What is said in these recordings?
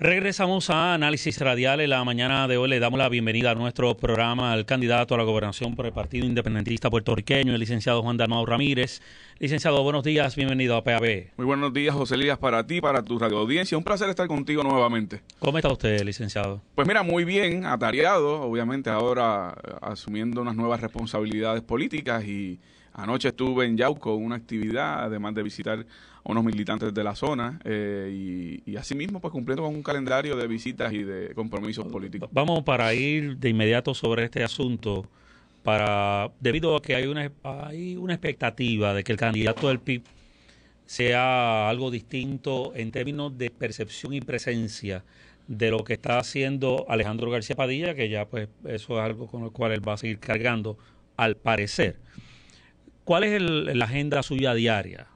Regresamos a Análisis radiales la mañana de hoy le damos la bienvenida a nuestro programa al candidato a la gobernación por el Partido Independentista Puertorriqueño, el licenciado Juan Dalmao Ramírez. Licenciado, buenos días, bienvenido a PAB. Muy buenos días, José Lías, para ti, para tu radio audiencia. Un placer estar contigo nuevamente. ¿Cómo está usted, licenciado? Pues mira, muy bien, atareado, obviamente ahora eh, asumiendo unas nuevas responsabilidades políticas y anoche estuve en Yauco, una actividad, además de visitar unos militantes de la zona eh, y, asimismo pues cumpliendo con un calendario de visitas y de compromisos políticos. Vamos para ir de inmediato sobre este asunto para debido a que hay una hay una expectativa de que el candidato del PIB sea algo distinto en términos de percepción y presencia de lo que está haciendo Alejandro García Padilla, que ya pues eso es algo con el cual él va a seguir cargando, al parecer. ¿Cuál es el, la agenda suya diaria?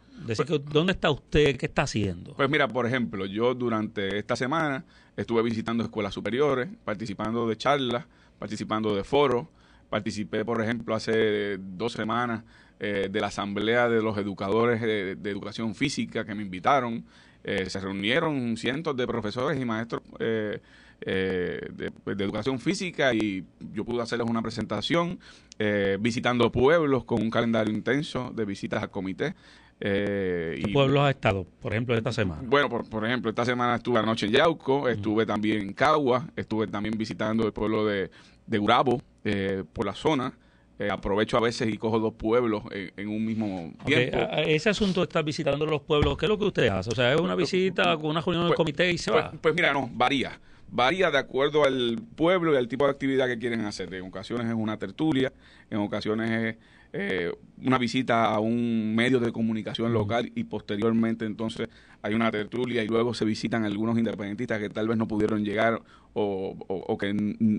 ¿Dónde está usted? ¿Qué está haciendo? Pues mira, por ejemplo, yo durante esta semana estuve visitando escuelas superiores, participando de charlas, participando de foros, participé, por ejemplo, hace dos semanas eh, de la asamblea de los educadores de, educación física que me invitaron. Eh, se reunieron cientos de profesores y maestros eh, pues, de, educación física y yo pude hacerles una presentación visitando pueblos con un calendario intenso de visitas al comité. Eh, pueblos ha estado? Por ejemplo, esta semana. Bueno, por, ejemplo, esta semana estuve anoche en Yauco, estuve también en Cagua, estuve también visitando el pueblo de, de Urabo eh, por la zona. Eh, aprovecho a veces y cojo dos pueblos en, un mismo tiempo. Ese asunto de estar visitando los pueblos, ¿qué es lo que usted hace? O sea, ¿es una pues, visita con pues, una reunión del pues, comité y se va? Pues mira, no, varía. Varía de acuerdo al pueblo y al tipo de actividad que quieren hacer. En ocasiones es una tertulia, en ocasiones es eh, una visita a un medio de comunicación local y posteriormente entonces hay una tertulia y luego se visitan algunos independentistas que tal vez no pudieron llegar o, o, que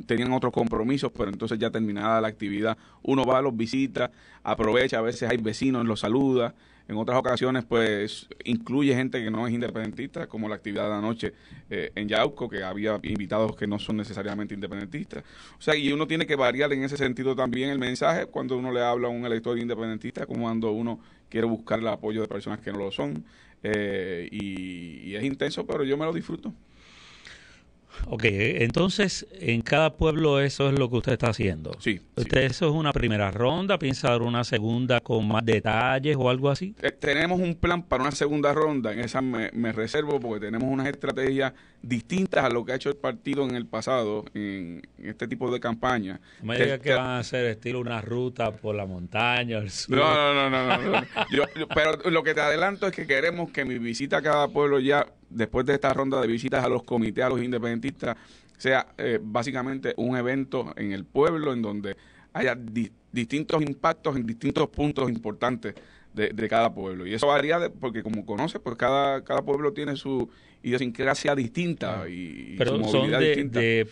tenían otros compromisos, pero entonces ya terminada la actividad, uno va, a los visita, aprovecha, a veces hay vecinos, los saluda, en otras ocasiones, pues, incluye gente que no es independentista, como la actividad de anoche eh, en Yauco, que había invitados que no son necesariamente independentistas. O sea, y uno tiene que variar en ese sentido también el mensaje cuando uno le habla a un elector independentista, como cuando uno quiere buscar el apoyo de personas que no lo son. Eh, y es intenso, pero yo me lo disfruto. Ok, entonces en cada pueblo eso es lo que usted está haciendo. Sí. Usted, ¿Eso es una primera ronda? ¿Piensa dar una segunda con más detalles o algo así? Eh, tenemos un plan para una segunda ronda, en esa me, reservo porque tenemos unas estrategias distintas a lo que ha hecho el partido en el pasado, en, este tipo de campaña. Me digas que, van a hacer estilo una ruta por la montaña, No, no, no, no. pero lo que te adelanto es que queremos que mi visita a cada pueblo ya después de esta ronda de visitas a los comités, a los independentistas, sea eh, básicamente un evento en el pueblo en donde haya distintos impactos en distintos puntos importantes de, cada pueblo. Y eso varía porque, como conoces, pues cada, cada pueblo tiene su idiosincrasia distinta ah. y, son de,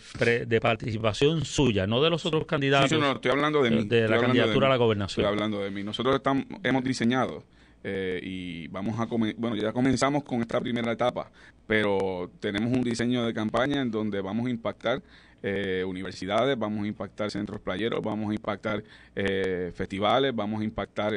participación suya, no de los otros candidatos. Sí, estoy hablando de eh, mí. De la candidatura a la gobernación. Estoy hablando de mí. Nosotros estamos, hemos diseñado eh, y vamos a bueno ya comenzamos con esta primera etapa pero tenemos un diseño de campaña en donde vamos a impactar eh, universidades vamos a impactar centros playeros vamos a impactar eh, festivales vamos a impactar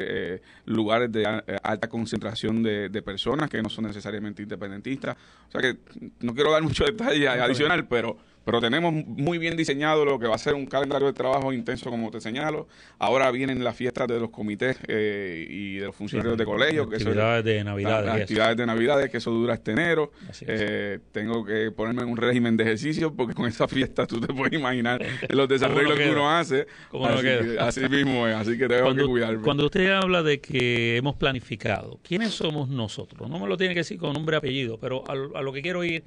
lugares de alta concentración de, personas que no son necesariamente independentistas o sea que no quiero dar mucho detalle adicional pero pero tenemos muy bien diseñado lo que va a ser un calendario de trabajo intenso, como te señalo. Ahora vienen las fiestas de los comités eh, y de los funcionarios de colegio. Que actividades de Navidad. actividades de Navidades, que eso dura este enero. Eh, tengo que ponerme en un régimen de ejercicio porque con esas fiestas tú te puedes imaginar los desarrollos que uno hace. Así, mismo es, así que tengo que cuidarme. Cuando usted habla de que hemos planificado, ¿quiénes somos nosotros? No me lo tiene que decir con nombre y apellido, pero a lo que quiero ir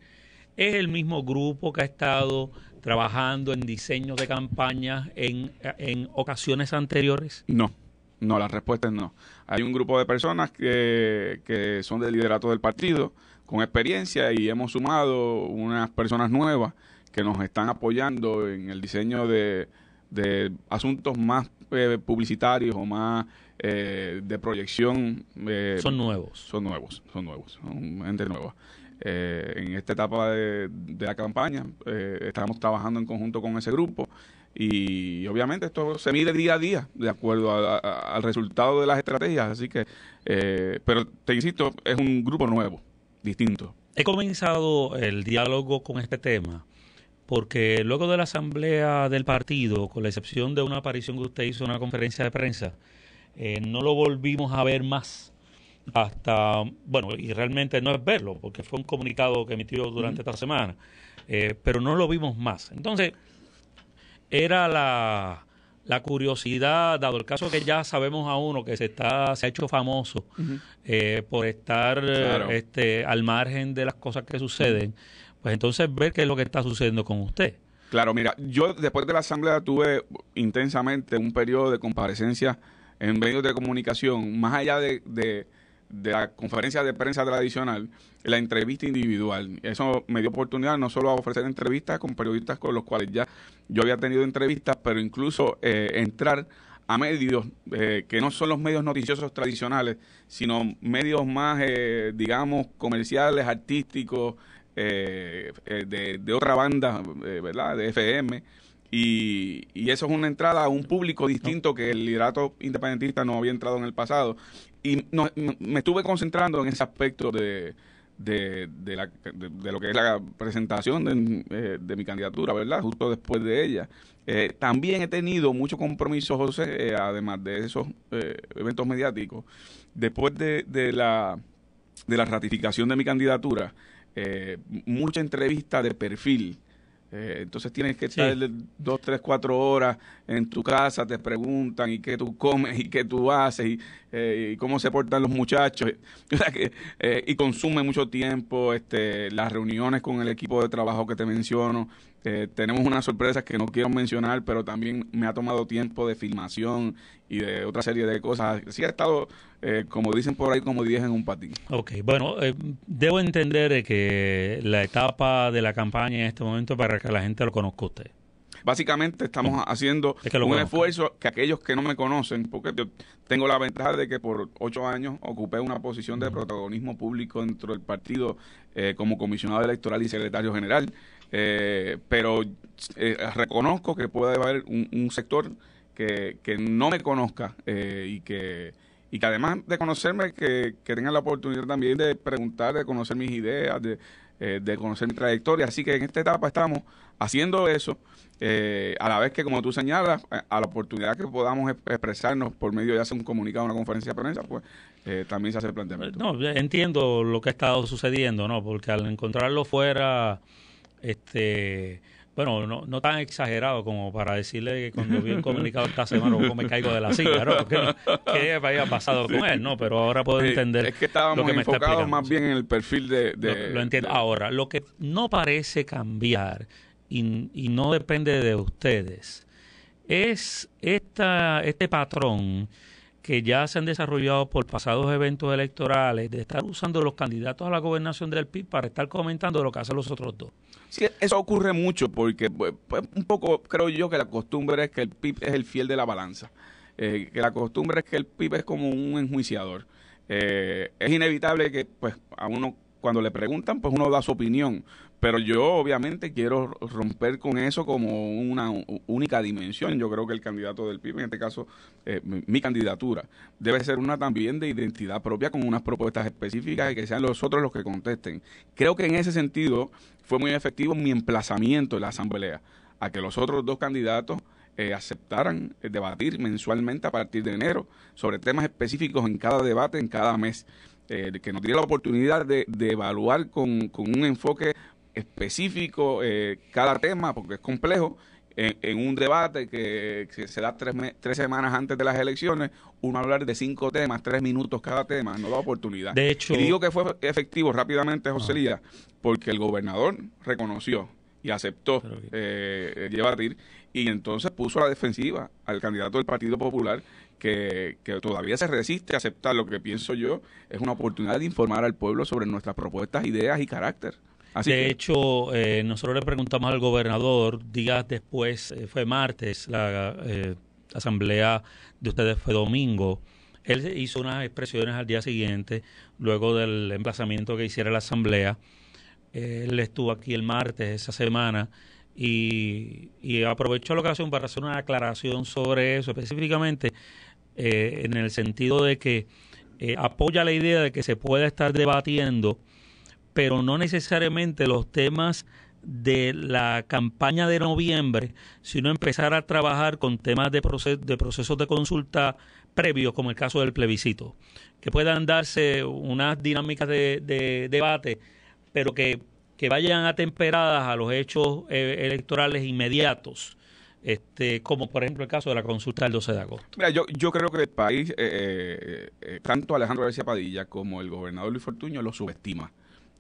es el mismo grupo que ha estado trabajando en diseños de campañas en, en ocasiones anteriores? No, no, la respuesta es no. Hay un grupo de personas que, son del liderato del partido con experiencia y hemos sumado unas personas nuevas que nos están apoyando en el diseño de, asuntos más eh, publicitarios o más eh, de proyección. Eh, son nuevos. Son nuevos, son nuevos, son gente nueva. Eh, en esta etapa de, la campaña eh, estamos trabajando en conjunto con ese grupo y obviamente esto se mide día a día de acuerdo al resultado de las estrategias, así que, eh, pero te insisto, es un grupo nuevo, distinto. He comenzado el diálogo con este tema porque luego de la asamblea del partido, con la excepción de una aparición que usted hizo en una conferencia de prensa, no lo volvimos a ver más hasta, bueno, y realmente no es verlo, porque fue un comunicado que emitió durante esta semana, eh, pero no lo vimos más. Entonces, era la, la, curiosidad, dado el caso que ya sabemos a uno que se, está, se ha hecho famoso eh, por estar este, al margen de las cosas que suceden, pues entonces ver qué es lo que está sucediendo con usted. Claro, mira, yo después de la asamblea tuve intensamente un periodo de comparecencia en medios de comunicación, más allá de de la conferencia de prensa tradicional, la entrevista individual. Eso me dio oportunidad no solo a ofrecer entrevistas con periodistas con los cuales ya yo había tenido entrevistas, pero incluso eh, entrar a medios eh, que no son los medios noticiosos tradicionales, sino medios más, eh, digamos, comerciales, artísticos, de, de, otra banda, ¿verdad? De FM y, eso es una entrada a un público distinto que el liderato independentista no había entrado en el pasado. Y me estuve concentrando en ese aspecto de, de, lo que es la presentación eh, de, mi candidatura, ¿verdad? Justo después de ella. Eh, también he tenido mucho compromiso José, eh, además de esos eventos mediáticos. Después de, la, de la ratificación de mi candidatura, mucha entrevista de perfil eh, entonces tienes que estar dos, tres, cuatro horas en tu casa, te preguntan y qué tú comes y qué tú haces y, eh, y cómo se portan los muchachos, eh, y consume mucho tiempo, este, las reuniones con el equipo de trabajo que te menciono, eh, tenemos unas sorpresas que no quiero mencionar, pero también me ha tomado tiempo de filmación y de otra serie de cosas. Sí ha estado, como dicen por ahí, como diez en un patín. Ok, bueno, debo entender que la etapa de la campaña en este momento para que la gente lo conozca usted. Básicamente estamos haciendo un esfuerzo que aquellos que no me conocen, porque yo tengo la ventaja de que por ocho años ocupé una posición de protagonismo público dentro del partido eh, como comisionado electoral y secretario general, eh, pero eh, reconozco que puede haber un, sector que, no me conozca y que y que además de conocerme, que, que tengan la oportunidad también de preguntar, de conocer mis ideas, de, eh, de conocer mi trayectoria. Así que en esta etapa estamos haciendo eso, eh, a la vez que, como tú señalas, eh, a la oportunidad que podamos expresarnos por medio de hacer un comunicado, una conferencia de prensa, pues también se hace el planteamiento. No, entiendo lo que ha estado sucediendo, ¿no? Porque al encontrarlo fuera, este bueno, no, no tan exagerado como para decirle que cuando vi el comunicado esta semana como me caigo de la silla, ¿no? qué había pasado con él, ¿no? Pero ahora puedo entender. Es que estábamos que me enfocados más bien en el perfil de. lo, entiendo. Ahora, lo que no parece cambiar y, y no depende de ustedes es esta, este patrón que ya se han desarrollado por pasados eventos electorales, de estar usando los candidatos a la gobernación del PIB para estar comentando lo que hacen los otros dos. Sí, eso ocurre mucho porque pues, pues un poco creo yo que la costumbre es que el PIB es el fiel de la balanza, eh, que la costumbre es que el PIB es como un enjuiciador. Eh, es inevitable que pues a uno cuando le preguntan, pues uno da su opinión. Pero yo obviamente quiero romper con eso como una única dimensión. Yo creo que el candidato del PIB, en este caso eh, mi candidatura, debe ser una también de identidad propia con unas propuestas específicas y que sean los otros los que contesten. Creo que en ese sentido fue muy efectivo mi emplazamiento en la asamblea a que los otros dos candidatos eh, aceptaran eh, debatir mensualmente a partir de enero sobre temas específicos en cada debate, en cada mes, que nos diera la oportunidad de, evaluar con, un enfoque específico eh, cada tema, porque es complejo. En, un debate que, se da tres, semanas antes de las elecciones, uno hablar de cinco temas, tres minutos cada tema, no da oportunidad. De hecho, y digo que fue efectivo rápidamente, José ah. Lía, porque el gobernador reconoció y aceptó eh, debatir y entonces puso a la defensiva al candidato del Partido Popular que, que, todavía se resiste a aceptar lo que pienso yo es una oportunidad de informar al pueblo sobre nuestras propuestas, ideas y carácter de hecho, eh, nosotros le preguntamos al gobernador días después, eh, fue martes, la eh, asamblea de ustedes fue domingo. Él hizo unas expresiones al día siguiente, luego del emplazamiento que hiciera la asamblea. Él estuvo aquí el martes esa semana y, y aprovechó la ocasión para hacer una aclaración sobre eso, específicamente en el sentido de que apoya la idea de que se pueda estar debatiendo pero no necesariamente los temas de la campaña de noviembre, sino empezar a trabajar con temas de, de procesos de consulta previos, como el caso del plebiscito, que puedan darse unas dinámicas de, debate, pero que, vayan atemperadas a los hechos eh, electorales inmediatos. Este, como por ejemplo el caso de la consulta del 12 de agosto. Mira, yo, yo creo que el país, eh, eh, tanto Alejandro García Padilla como el gobernador Luis Fortuño lo subestima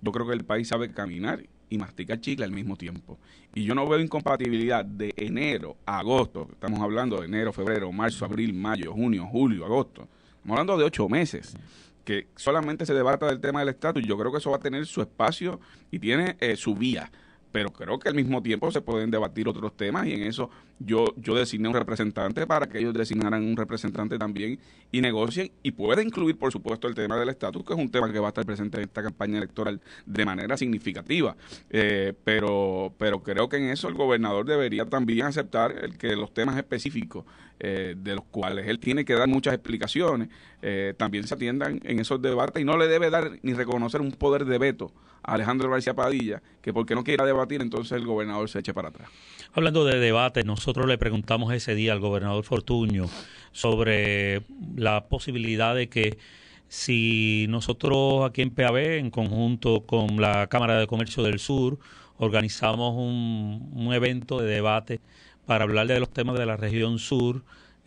yo creo que el país sabe caminar y masticar chicle al mismo tiempo. Y yo no veo incompatibilidad de enero a agosto, estamos hablando de enero, febrero, marzo, abril, mayo, junio, julio, agosto, estamos hablando de ocho meses, que solamente se debata del tema del estatus, yo creo que eso va a tener su espacio y tiene eh, su vía pero creo que al mismo tiempo se pueden debatir otros temas y en eso yo, yo designé un representante para que ellos designaran un representante también y negocien y puede incluir, por supuesto, el tema del estatus, que es un tema que va a estar presente en esta campaña electoral de manera significativa. Eh, pero, pero creo que en eso el gobernador debería también aceptar el que los temas específicos eh, de los cuales él tiene que dar muchas explicaciones, eh, también se atiendan en esos debates y no le debe dar ni reconocer un poder de veto a Alejandro García Padilla, que porque no quiera debatir, entonces el gobernador se eche para atrás. Hablando de debate, nosotros le preguntamos ese día al gobernador Fortuño sobre la posibilidad de que si nosotros aquí en PAB, en conjunto con la Cámara de Comercio del Sur, organizamos un evento de debate para hablarle de los temas de la región sur,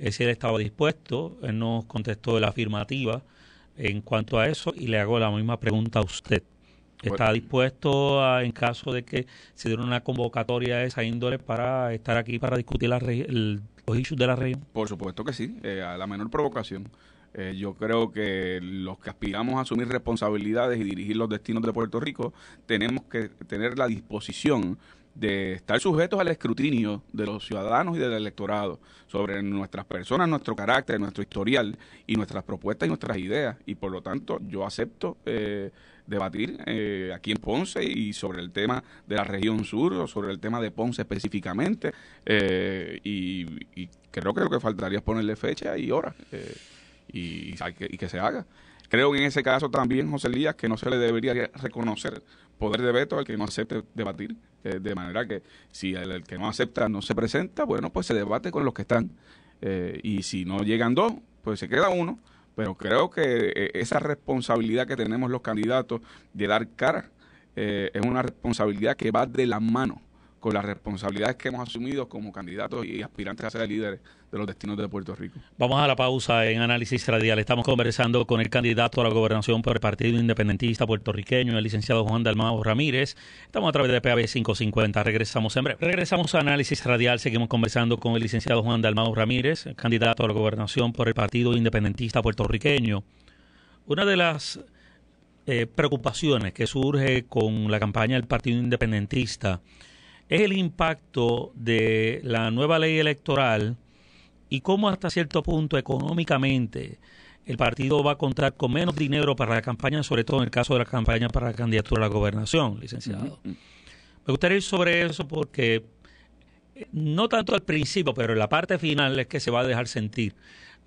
si él estaba dispuesto. Él nos contestó de la afirmativa en cuanto a eso y le hago la misma pregunta a usted. Pues ¿Está dispuesto en caso de que se diera una convocatoria de esa índole para estar aquí para discutir la el, los issues de la región? Por supuesto que sí, eh, a la menor provocación. Eh, yo creo que los que aspiramos a asumir responsabilidades y dirigir los destinos de Puerto Rico tenemos que tener la disposición de estar sujetos al escrutinio de los ciudadanos y del electorado sobre nuestras personas, nuestro carácter, nuestro historial y nuestras propuestas y nuestras ideas. Y por lo tanto, yo acepto eh, debatir eh, aquí en Ponce y sobre el tema de la región sur o sobre el tema de Ponce específicamente. Eh, y, creo que lo que faltaría es ponerle fecha y hora y, que, se haga. Creo que en ese caso también, José Lías, que no se le debería reconocer poder de veto al que no acepte debatir. Eh, de manera que si el, que no acepta no se presenta, bueno, pues se debate con los que están. Eh, y si no llegan dos, pues se queda uno. Pero creo que eh, esa responsabilidad que tenemos los candidatos de dar cara es una responsabilidad que va de la mano con las responsabilidades que hemos asumido como candidatos y aspirantes a ser líderes de los destinos de Puerto Rico. Vamos a la pausa en Análisis Radial. Estamos conversando con el candidato a la gobernación por el Partido Independentista Puertorriqueño, el licenciado Juan Dalmao Ramírez. Estamos a través de PAB 550. Regresamos en breve. Regresamos a Análisis Radial. Seguimos conversando con el licenciado Juan Dalmao Ramírez, candidato a la gobernación por el Partido Independentista Puertorriqueño. Una de las eh, preocupaciones que surge con la campaña del Partido Independentista es el impacto de la nueva ley electoral y cómo hasta cierto punto económicamente el partido va a contar con menos dinero para la campaña, sobre todo en el caso de la campaña para la candidatura a la gobernación, licenciado. Me gustaría ir sobre eso porque eh, no tanto al principio, pero en la parte final es que se va a dejar sentir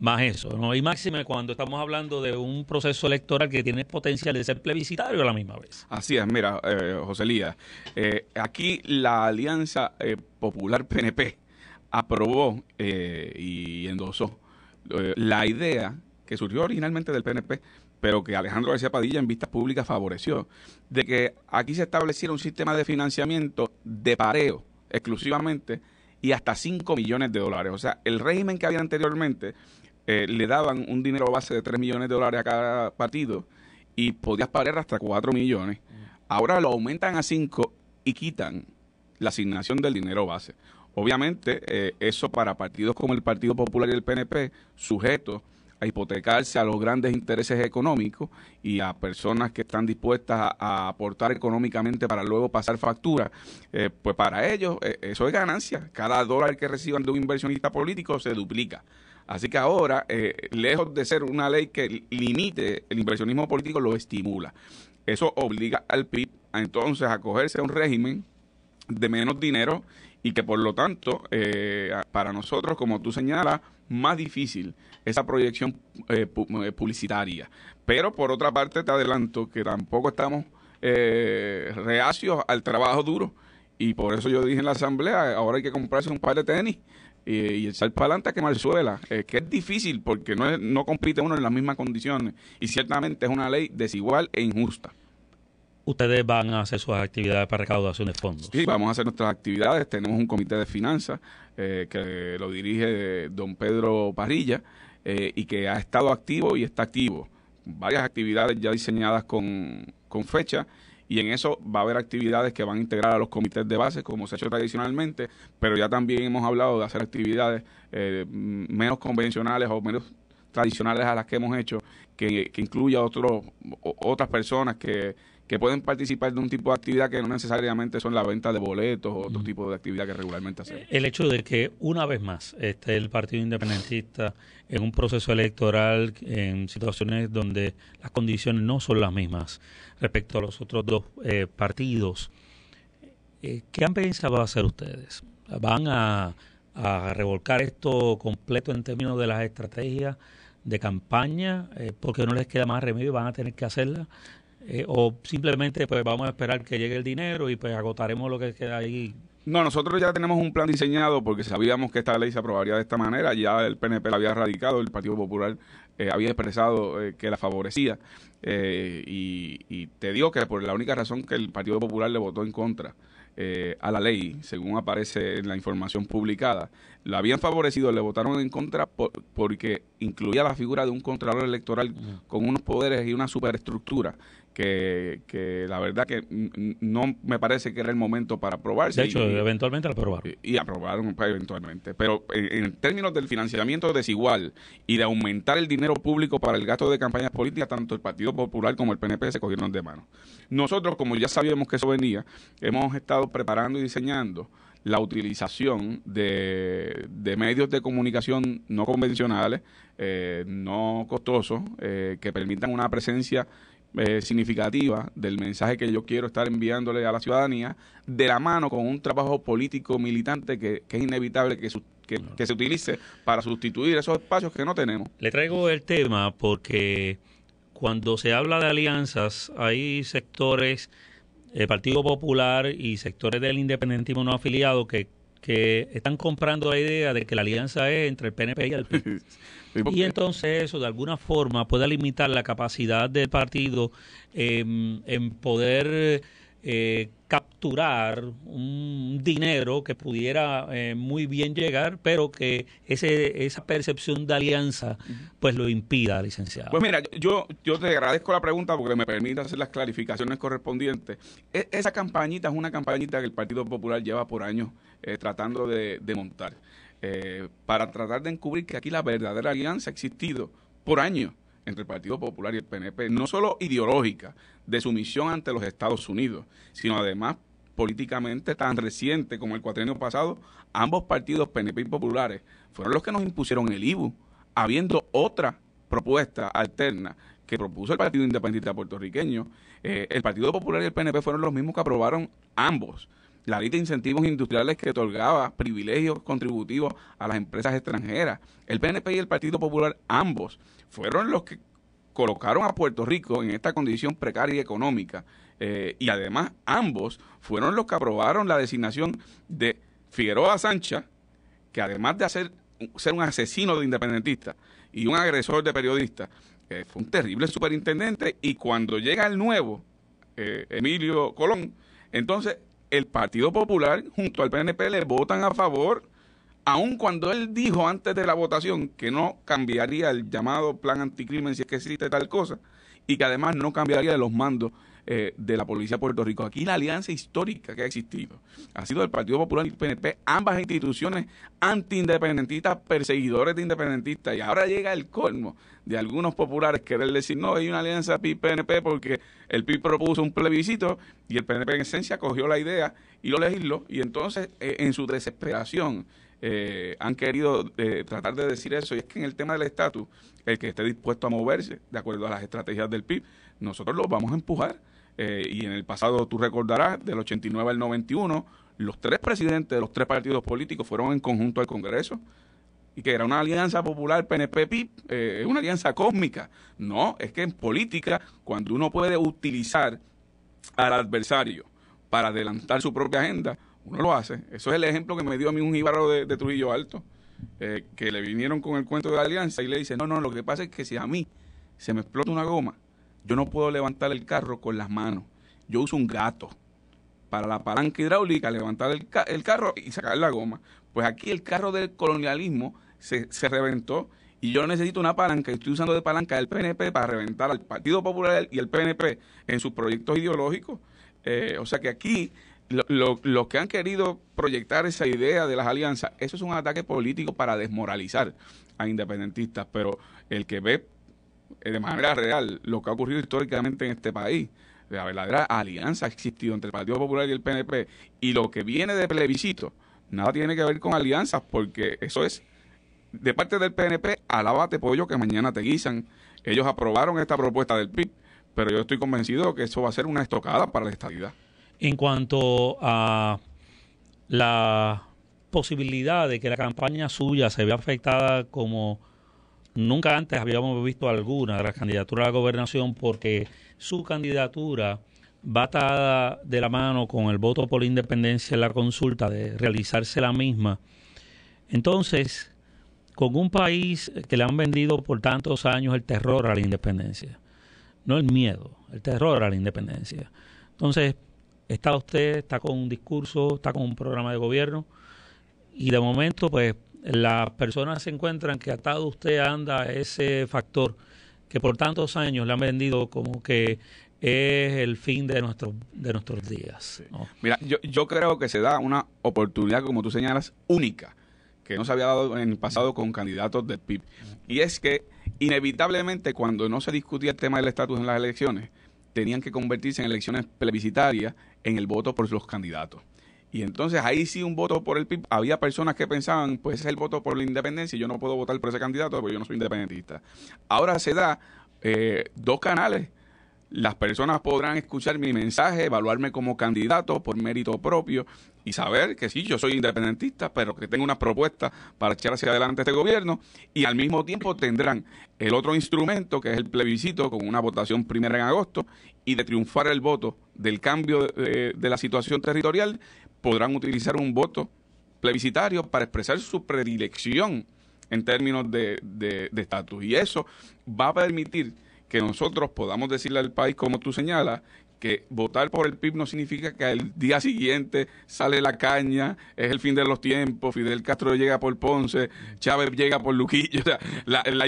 más eso, ¿no? Y máxime cuando estamos hablando de un proceso electoral que tiene potencial de ser plebiscitario a la misma vez. Así es, mira, eh, José Lía, eh, aquí la Alianza eh, Popular PNP aprobó y endosó la idea que surgió originalmente del PNP, pero que Alejandro García Padilla en vistas públicas favoreció, de que aquí se estableciera un sistema de financiamiento de pareo exclusivamente y hasta 5 millones de dólares. O sea, el régimen que había anteriormente eh, le daban un dinero base de 3 millones de dólares a cada partido y podías pagar hasta 4 millones. Mm. Ahora lo aumentan a 5 y quitan la asignación del dinero base. Obviamente, eh, eso para partidos como el Partido Popular y el PNP, sujetos a hipotecarse a los grandes intereses económicos y a personas que están dispuestas a, aportar económicamente para luego pasar factura, eh, pues para ellos eso es ganancia. Cada dólar que reciban de un inversionista político se duplica. Así que ahora, eh, lejos de ser una ley que limite el inversionismo político, lo estimula. Eso obliga al PIB a entonces a a un régimen de menos dinero y que por lo tanto, eh, para nosotros, como tú señalas, más difícil esa proyección eh, publicitaria. Pero por otra parte, te adelanto que tampoco estamos reacios al trabajo duro. Y por eso yo dije en la asamblea, ahora hay que comprarse un par de tenis y el para adelante que suela, eh, que es difícil porque no, no compite uno en las mismas condiciones y ciertamente es una ley desigual e injusta ustedes van a hacer sus actividades para recaudación de fondos. Sí, vamos a hacer nuestras actividades. Tenemos un comité de finanzas eh, que lo dirige don Pedro Parrilla eh, y que ha estado activo y está activo. Varias actividades ya diseñadas con, con fecha y en eso va a haber actividades que van a integrar a los comités de base, como se ha hecho tradicionalmente, pero ya también hemos hablado de hacer actividades eh, menos convencionales o menos tradicionales a las que hemos hecho, que, que incluya otros otras personas que que pueden participar de un tipo de actividad que no necesariamente son la venta de boletos o otro mm. tipo de actividad que regularmente hacen. El hecho de que una vez más esté el Partido Independentista en un proceso electoral en situaciones donde las condiciones no son las mismas respecto a los otros dos eh, partidos, eh, ¿qué han pensado hacer ustedes? ¿Van a, revolcar esto completo en términos de las estrategias? de campaña, eh, porque no les queda más remedio, van a tener que hacerla eh, o simplemente pues vamos a esperar que llegue el dinero y pues agotaremos lo que queda ahí. No, nosotros ya tenemos un plan diseñado porque sabíamos que esta ley se aprobaría de esta manera, ya el PNP la había radicado, el Partido Popular eh, había expresado eh, que la favorecía y, te digo que por la única razón que el Partido Popular le votó en contra a la ley, según aparece en la información publicada, la habían favorecido, le votaron en contra porque incluía la figura de un contralor electoral con unos poderes y una superestructura que, la verdad que no me parece que era el momento para aprobarse. De hecho, eventualmente la aprobaron. Y, aprobaron pues, eventualmente. Pero en, términos del financiamiento desigual y de aumentar el dinero público para el gasto de campañas políticas, tanto el Partido Popular como el PNP se cogieron de mano. Nosotros, como ya sabíamos que eso venía, hemos estado preparando y diseñando la utilización de, de medios de comunicación no convencionales, eh, no costosos, eh, que permitan una presencia eh, significativa del mensaje que yo quiero estar enviándole a la ciudadanía, de la mano con un trabajo político militante que, es inevitable que, que, se utilice para sustituir esos espacios que no tenemos. Le traigo el tema porque cuando se habla de alianzas hay sectores el eh, Partido Popular y sectores del independentismo no afiliado que, que están comprando la idea de que la alianza es entre el PNP y el PIB. Y entonces eso de alguna forma puede limitar la capacidad del partido en poder eh, capturar un dinero que pudiera eh, muy bien llegar, pero que ese, esa percepción de alianza pues lo impida, licenciado. Pues mira, yo, yo te agradezco la pregunta porque me permite hacer las clarificaciones correspondientes. E, esa campañita es una campañita que el Partido Popular lleva por años eh, tratando de montar. Eh, para tratar de encubrir que aquí la verdadera alianza ha existido por años entre el Partido Popular y el PNP, no solo ideológica, de sumisión ante los Estados Unidos, sino además políticamente tan reciente como el cuatrienio pasado, ambos partidos PNP y populares fueron los que nos impusieron el IBU, habiendo otra propuesta alterna que propuso el Partido Independiente Puertorriqueño. Eh, el Partido Popular y el PNP fueron los mismos que aprobaron ambos la ley de incentivos industriales que otorgaba privilegios contributivos a las empresas extranjeras. El PNP y el Partido Popular, ambos, fueron los que colocaron a Puerto Rico en esta condición precaria y económica. Eh, y además, ambos fueron los que aprobaron la designación de Figueroa Sancha, que además de hacer, ser un asesino de independentistas y un agresor de periodistas, eh, fue un terrible superintendente. Y cuando llega el nuevo, eh, Emilio Colón, entonces el Partido Popular junto al PNP le votan a favor, aun cuando él dijo antes de la votación que no cambiaría el llamado plan anticrimen si es que existe tal cosa, y que además no cambiaría de los mandos eh, de la Policía de Puerto Rico. Aquí la alianza histórica que ha existido ha sido el Partido Popular y el PNP, ambas instituciones antiindependentistas, perseguidores de independentistas. Y ahora llega el colmo de algunos populares querer decir, no, hay una alianza PIB-PNP porque el PIB propuso un plebiscito y el PNP en esencia cogió la idea y lo legisló. Y entonces, eh, en su desesperación, eh, han querido tratar de decir eso. Y es que en el tema del estatus, el que esté dispuesto a moverse de acuerdo a las estrategias del PIB, nosotros lo vamos a empujar. Eh, y en el pasado tú recordarás, del 89 al 91, los tres presidentes de los tres partidos políticos fueron en conjunto al Congreso y que era una alianza popular pnp eh, es una alianza cósmica. No, es que en política, cuando uno puede utilizar al adversario para adelantar su propia agenda, uno lo hace. Eso es el ejemplo que me dio a mí un jíbaro de, Trujillo Alto, eh, que le vinieron con el cuento de la alianza y le dice, no, no, lo que pasa es que si a mí se me explota una goma, yo no puedo levantar el carro con las manos. Yo uso un gato para la palanca hidráulica, levantar el, carro y sacar la goma. Pues aquí el carro del colonialismo se, reventó y yo necesito una palanca estoy usando de palanca del PNP para reventar al Partido Popular y el PNP en sus proyectos ideológicos. Eh, o sea que aquí los lo, que han querido proyectar esa idea de las alianzas, eso es un ataque político para desmoralizar a independentistas, pero el que ve eh, de manera real lo que ha ocurrido históricamente en este país. La verdadera alianza ha existido entre el Partido Popular y el PNP y lo que viene de plebiscito nada tiene que ver con alianzas porque eso es de parte del PNP alábate pollo que mañana te guisan. Ellos aprobaron esta propuesta del PIB, pero yo estoy convencido que eso va a ser una estocada para la estabilidad. En cuanto a la posibilidad de que la campaña suya se vea afectada como Nunca antes habíamos visto alguna de las candidaturas a la gobernación porque su candidatura va atada de la mano con el voto por la independencia en la consulta, de realizarse la misma. Entonces, con un país que le han vendido por tantos años el terror a la independencia, no el miedo, el terror a la independencia. Entonces, está usted, está con un discurso, está con un programa de gobierno, y de momento, pues, las personas se encuentran que atado usted anda a ese factor que por tantos años le han vendido como que es el fin de, nuestro, de nuestros días. Mira, yo, yo creo que se da una oportunidad, como tú señalas, única, que no se había dado en el pasado con candidatos del PIB. Y es que inevitablemente cuando no se discutía el tema del estatus en las elecciones, tenían que convertirse en elecciones plebiscitarias en el voto por los candidatos. Y entonces ahí sí un voto por el PIB. Había personas que pensaban, pues ese es el voto por la independencia, yo no puedo votar por ese candidato porque yo no soy independentista. Ahora se da eh, dos canales. Las personas podrán escuchar mi mensaje, evaluarme como candidato por mérito propio y saber que sí, yo soy independentista, pero que tengo una propuesta para echar hacia adelante este gobierno y al mismo tiempo tendrán el otro instrumento que es el plebiscito con una votación primera en agosto y de triunfar el voto del cambio eh, de la situación territorial podrán utilizar un voto plebiscitario para expresar su predilección en términos de estatus. De, y eso va a permitir que nosotros podamos decirle al país, como tú señalas, que votar por el PIB no significa que al día siguiente sale la caña, es el fin de los tiempos, Fidel Castro llega por Ponce, Chávez llega por Luquillo, o sea, la, la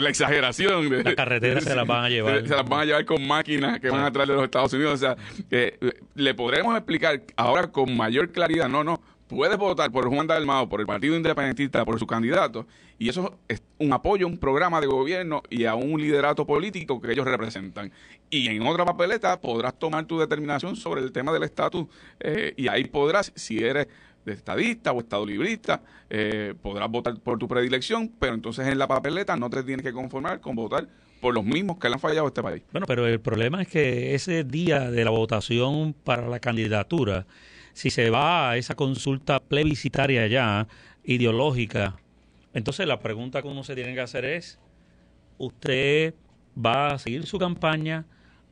la exageración. Las carreteras se las van a llevar. Se, las van a llevar con máquinas que van a traer de los Estados Unidos, o sea, que eh, le podremos explicar ahora con mayor claridad, no, no, puedes votar por Juan Dalmao, por el Partido Independentista, por su candidato, y eso es un apoyo a un programa de gobierno y a un liderato político que ellos representan. Y en otra papeleta podrás tomar tu determinación sobre el tema del estatus eh, y ahí podrás, si eres de estadista o estado librista, eh, podrás votar por tu predilección, pero entonces en la papeleta no te tienes que conformar con votar por los mismos que le han fallado a este país. Bueno, pero el problema es que ese día de la votación para la candidatura, si se va a esa consulta plebiscitaria ya, ideológica, entonces la pregunta que uno se tiene que hacer es, ¿usted va a seguir su campaña?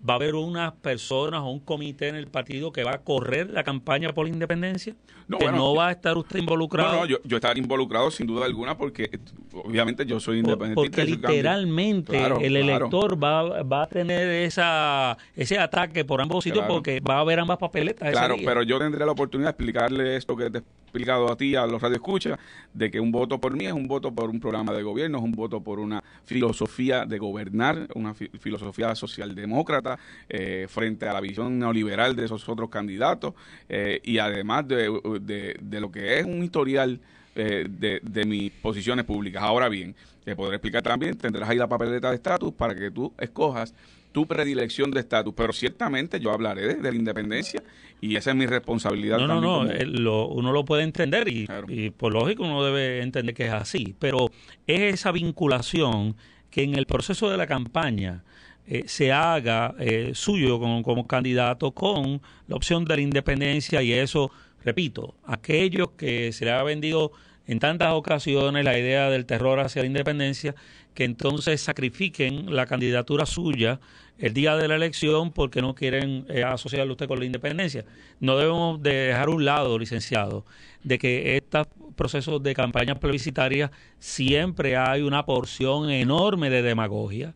¿Va a haber unas personas o un comité en el partido que va a correr la campaña por la independencia? No, que no va a estar usted involucrado. No, yo, yo estar involucrado sin duda alguna porque obviamente yo soy independiente. Porque literalmente el elector va, va, a tener esa ese ataque por ambos sitios porque va a haber ambas papeletas. Claro, pero yo tendré la oportunidad de explicarle esto que te he explicado a ti, a los radioescuchas, de que un voto por mí es un voto por un programa de gobierno, es un voto por una filosofía de gobernar, una filosofía socialdemócrata eh, frente a la visión neoliberal de esos otros candidatos eh, y además de de, lo que es un historial eh, de, de, mis posiciones públicas. Ahora bien, te podré explicar también, tendrás ahí la papeleta de estatus para que tú escojas tu predilección de estatus, pero ciertamente yo hablaré de, la independencia y esa es mi responsabilidad. No, no, no, eh, uno lo puede entender y, por lógico uno debe entender que es así, pero es esa vinculación que en el proceso de la campaña eh, se haga suyo como, como candidato con la opción de la independencia y eso repito, aquellos que se le ha vendido en tantas ocasiones la idea del terror hacia la independencia, que entonces sacrifiquen la candidatura suya el día de la elección porque no quieren eh, usted con la independencia. No debemos dejar un lado, licenciado, de que estas procesos de campañas plebiscitarias siempre hay una porción enorme de demagogia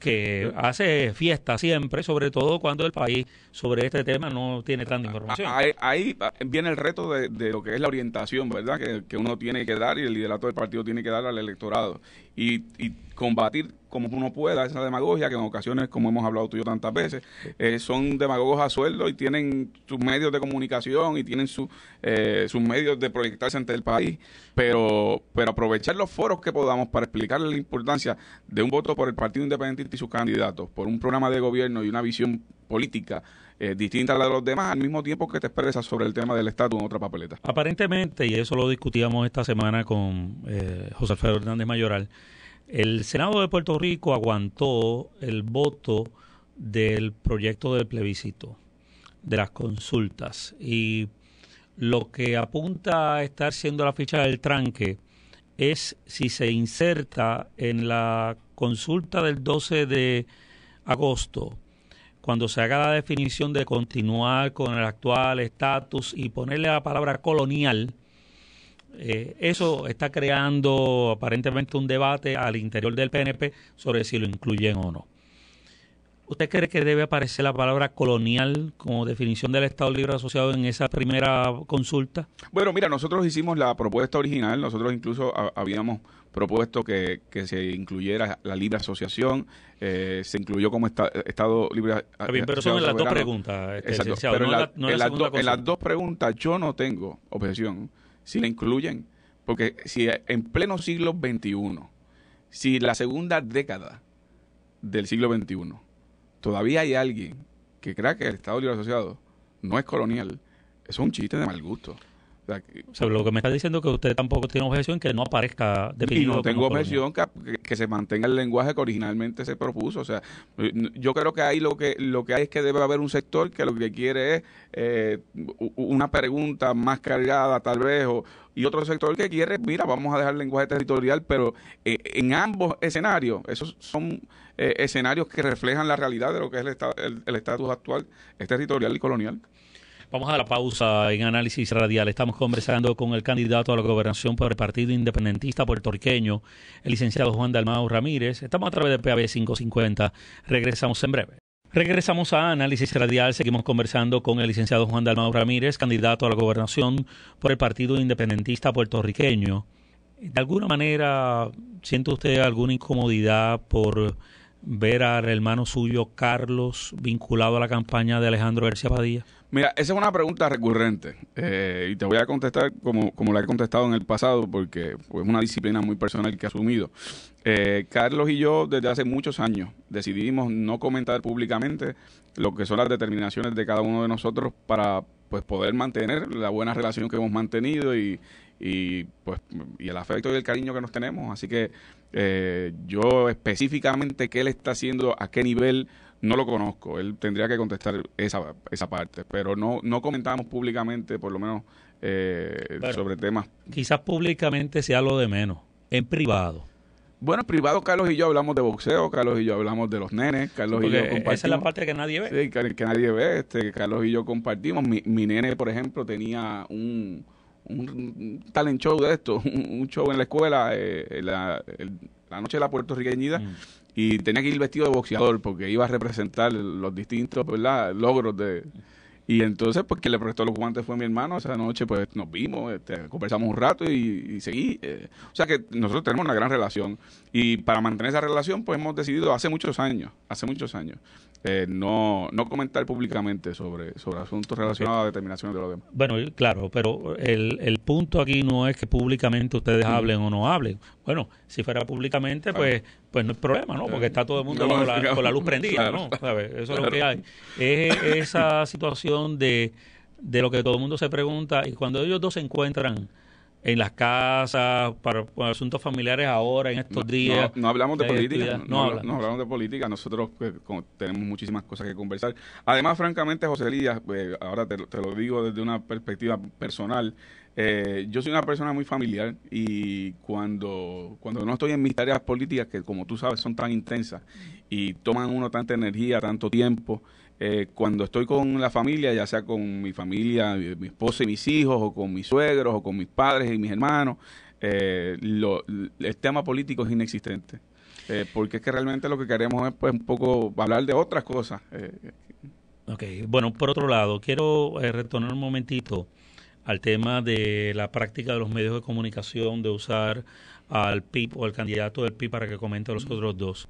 que hace fiesta siempre, sobre todo cuando el país sobre este tema no tiene tanta ah, información. Ah, ah, ahí, viene el reto de, lo que es la orientación, ¿verdad? Que, que uno tiene que dar y el liderato del partido tiene que dar al electorado y, combatir como uno pueda esa demagogia que en ocasiones, como hemos hablado tú y yo tantas veces, eh, son demagogos a sueldo y tienen sus medios de comunicación y tienen eh, sus medios de proyectarse ante el país, pero, pero aprovechar los foros que podamos para explicar la importancia de un voto por el Partido Independiente y sus candidatos, por un programa de gobierno y una visión política eh, distinta a la de los demás, al mismo tiempo que te expresas sobre el tema del estatus en otra papeleta. Aparentemente, y eso lo discutíamos esta semana con eh, José Alfredo Hernández Mayoral, el Senado de Puerto Rico aguantó el voto del proyecto del plebiscito, de las consultas, y lo que apunta a estar siendo la ficha del tranque es si se inserta en la consulta del 12 de agosto cuando se haga la definición de continuar con el actual estatus y ponerle la palabra colonial, eh, eso está creando aparentemente un debate al interior del PNP sobre si lo incluyen o no. ¿Usted cree que debe aparecer la palabra colonial como definición del Estado Libre Asociado en esa primera consulta? Bueno, mira, nosotros hicimos la propuesta original, nosotros incluso habíamos propuesto que, se incluyera la libre asociación, eh, se incluyó como Estado libre. asociado. pero son en las dos preguntas. en, las dos preguntas yo no tengo objeción si la incluyen, porque si en pleno siglo XXI, si la segunda década del siglo XXI todavía hay alguien que crea que el Estado libre asociado no es colonial, es un chiste de mal gusto. O sea, lo que me está diciendo es que usted tampoco tiene objeción que no aparezca Y no tengo objeción que, que, se mantenga el lenguaje que originalmente se propuso. O sea, yo creo que ahí lo que lo que hay es que debe haber un sector que lo que quiere es eh, una pregunta más cargada, tal vez, y otro sector que quiere, mira, vamos a dejar el lenguaje territorial, pero eh, en ambos escenarios, esos son eh, escenarios que reflejan la realidad de lo que es el estatus actual, es territorial y colonial. Vamos a la pausa en análisis radial. Estamos conversando con el candidato a la gobernación por el Partido Independentista puertorriqueño, el licenciado Juan Dalmao Ramírez. Estamos a través de PAB 550. Regresamos en breve. Regresamos a Análisis Radial. Seguimos conversando con el licenciado Juan Dalmao Ramírez, candidato a la gobernación por el Partido Independentista puertorriqueño. ¿De alguna manera siente usted alguna incomodidad por ver al hermano suyo Carlos vinculado a la campaña de Alejandro García Padilla? Mira, esa es una pregunta recurrente eh, y te voy a contestar como, como la he contestado en el pasado porque pues, es una disciplina muy personal que he asumido. Eh, Carlos y yo desde hace muchos años decidimos no comentar públicamente lo que son las determinaciones de cada uno de nosotros para pues poder mantener la buena relación que hemos mantenido y, y pues y el afecto y el cariño que nos tenemos. Así que eh, yo específicamente qué le está haciendo, a qué nivel no lo conozco, él tendría que contestar esa, esa parte, pero no, no comentamos públicamente, por lo menos, eh, sobre temas. Quizás públicamente sea lo de menos, en privado. Bueno, en privado Carlos y yo hablamos de boxeo, Carlos y yo hablamos de los nenes, Carlos y yo compartimos. Esa es la parte que nadie ve. que, nadie ve, este, Carlos y yo compartimos. Mi, mi nene, por ejemplo, tenía un, un talent show de esto, un, show en la escuela, eh, la, noche de la puertorriqueñida. Mm y tenía que ir vestido de boxeador porque iba a representar los distintos logros de... Y entonces, pues, le prestó los guantes fue mi hermano. Esa noche, pues, nos vimos, este, conversamos un rato y, seguí. Eh, o sea que nosotros tenemos una gran relación. Y para mantener esa relación, pues, hemos decidido hace muchos años, hace muchos años, eh, no, no comentar públicamente sobre, sobre asuntos relacionados a determinaciones de los demás. Bueno, claro, pero el, el punto aquí no es que públicamente ustedes hablen o no hablen. Bueno, si fuera públicamente, pues pues no es problema, ¿no? Porque está todo el mundo con, la, luz prendida, ¿no? Eso es lo que hay. Es esa situación de, lo que todo el mundo se pregunta y cuando ellos dos se encuentran en las casas, para, asuntos familiares ahora, en estos días. No, hablamos de política, no, hablamos de política, nosotros pues, tenemos muchísimas cosas que conversar. Además, francamente, José Elías, pues, ahora te, te, lo digo desde una perspectiva personal, eh, yo soy una persona muy familiar y cuando, cuando no estoy en mis tareas políticas, que como tú sabes son tan intensas y toman uno tanta energía, tanto tiempo, eh, cuando estoy con la familia, ya sea con mi familia, mi, esposa y mis hijos, o con mis suegros, o con mis padres y mis hermanos, eh, el tema político es inexistente. porque es que realmente lo que queremos es pues, un poco hablar de otras cosas. Ok, bueno, por otro lado, quiero retornar un momentito al tema de la práctica de los medios de comunicación, de usar al PIB o al candidato del PIB para que comente a los otros dos.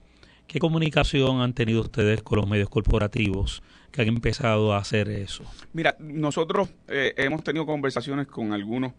¿Qué comunicación han tenido ustedes con los medios corporativos que han empezado a hacer eso? Mira, nosotros eh, hemos tenido conversaciones con algunos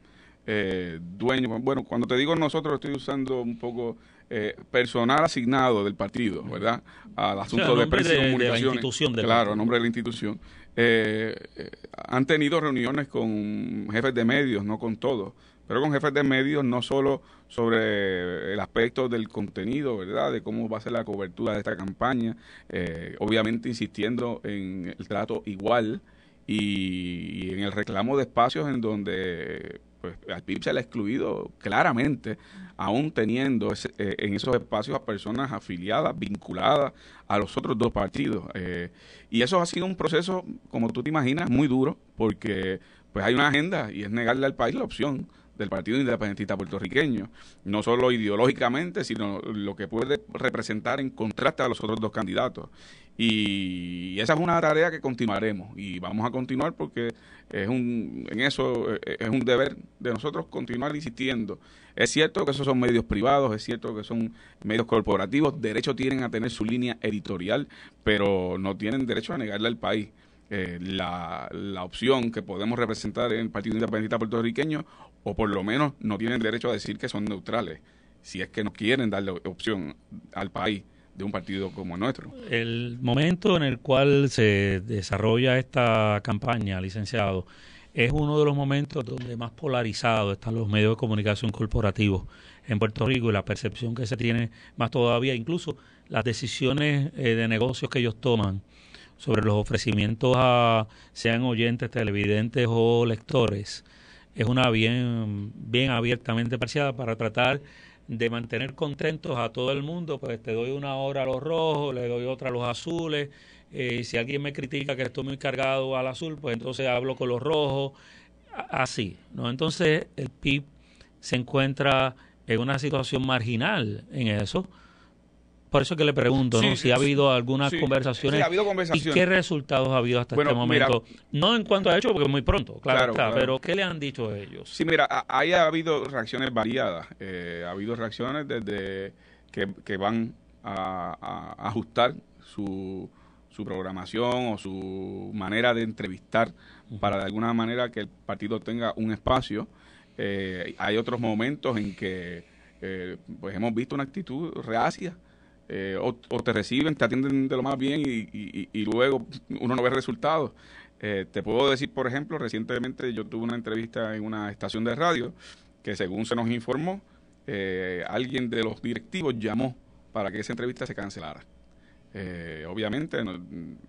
eh, dueños. Bueno, cuando te digo nosotros, estoy usando un poco eh, personal asignado del partido, ¿verdad? Al asunto de presión De la institución claro, a nombre de la institución. Eh, eh, han tenido reuniones con jefes de medios, no con todos, pero con jefes de medios no solo sobre el aspecto del contenido, ¿verdad? De cómo va a ser la cobertura de esta campaña, eh, obviamente insistiendo en el trato igual y en el reclamo de espacios en donde pues al PIB se le ha excluido claramente, aún teniendo eh, en esos espacios a personas afiliadas, vinculadas a los otros dos partidos. Eh, y eso ha sido un proceso, como tú te imaginas, muy duro, porque pues hay una agenda y es negarle al país la opción del Partido Independentista Puertorriqueño, no solo ideológicamente, sino lo que puede representar en contraste a los otros dos candidatos. Y esa es una tarea que continuaremos y vamos a continuar porque es un, en eso eh, es un deber de nosotros continuar insistiendo. Es cierto que esos son medios privados, es cierto que son medios corporativos, derecho tienen a tener su línea editorial, pero no tienen derecho a negarle al país. Eh, la, la, opción que podemos representar en el Partido Independiente Puertorriqueño, o por lo menos no tienen derecho a decir que son neutrales, si es que no quieren darle opción al país de un partido como nuestro. El momento en el cual se desarrolla esta campaña, licenciado, es uno de los momentos donde más polarizados están los medios de comunicación corporativos en Puerto Rico y la percepción que se tiene más todavía, incluso las decisiones eh, de negocios que ellos toman sobre los ofrecimientos a sean oyentes, televidentes o lectores, es una bien, bien abiertamente parciada para tratar de mantener contentos a todo el mundo, pues te doy una hora a los rojos, le doy otra a los azules, eh, si alguien me critica que estoy muy cargado al azul, pues entonces hablo con los rojos, así, ¿no? Entonces el PIB se encuentra en una situación marginal en eso, por eso que le pregunto, ¿no? si ha habido algunas conversaciones, ¿Y qué resultados ha habido hasta este momento? no en cuanto a hecho, porque muy pronto, claro, está, pero ¿qué le han dicho ellos? Sí, mira, haya ha habido reacciones variadas. Eh, ha habido reacciones desde que, van a, ajustar su, su, programación o su manera de entrevistar para de alguna manera que el partido tenga un espacio. Eh, hay otros momentos en que eh, pues hemos visto una actitud reacia eh, o, te reciben, te atienden de lo más bien y, luego uno no ve resultados. Eh, te puedo decir, por ejemplo, recientemente yo tuve una entrevista en una estación de radio que según se nos informó, eh, alguien de los directivos llamó para que esa entrevista se cancelara. obviamente,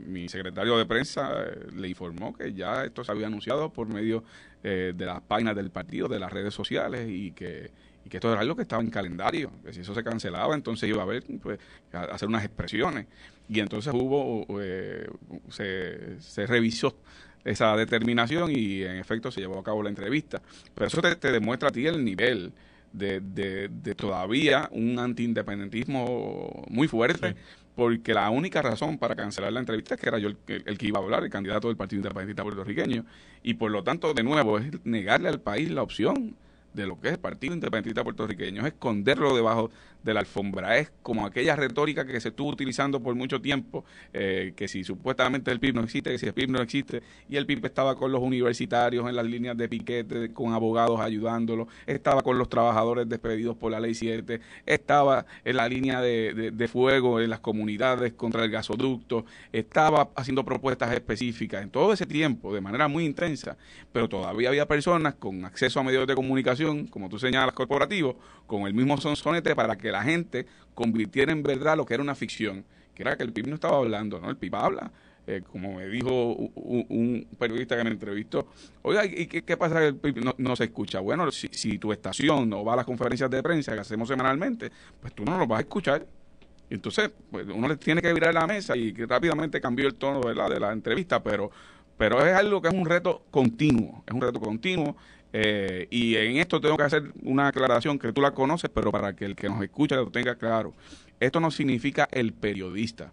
mi secretario de prensa le informó que ya esto se había anunciado por medio de las páginas del partido, de las redes sociales y que, y que esto era algo que estaba en calendario, que si eso se cancelaba, entonces iba a haber, pues, hacer unas expresiones. Y entonces hubo, eh, se, revisó esa determinación y en efecto se llevó a cabo la entrevista. Pero eso te, demuestra a ti el nivel de, de, todavía un antiindependentismo muy fuerte. porque la única razón para cancelar la entrevista es que era yo el, el, que iba a hablar, el candidato del Partido Independentista Puertorriqueño, y por lo tanto, de nuevo, es negarle al país la opción de lo que es el Partido Independentista Puertorriqueño, es esconderlo debajo de la alfombra. Es como aquella retórica que se estuvo utilizando por mucho tiempo, eh, que si supuestamente el PIB no existe, que si el PIB no existe, y el PIB estaba con los universitarios en las líneas de piquete, con abogados ayudándolo estaba con los trabajadores despedidos por la ley 7, estaba en la línea de, de fuego en las comunidades contra el gasoducto, estaba haciendo propuestas específicas en todo ese tiempo, de manera muy intensa, pero todavía había personas con acceso a medios de comunicación, como tú señalas, corporativos, con el mismo sonsonete para que la gente convirtiera en verdad lo que era una ficción, que era que el PIB no estaba hablando, ¿no? El PIB habla. Eh, como me dijo un, periodista que me entrevistó, oiga, ¿y qué, pasa que el PIB no, se escucha? Bueno, si, tu estación no va a las conferencias de prensa que hacemos semanalmente, pues tú no lo vas a escuchar. Entonces, pues uno le tiene que virar la mesa y rápidamente cambió el tono de la entrevista, pero, pero es algo que es un reto continuo, es un reto continuo eh, y en esto tengo que hacer una aclaración que tú la conoces, pero para que el que nos escucha lo tenga claro. Esto no significa el periodista.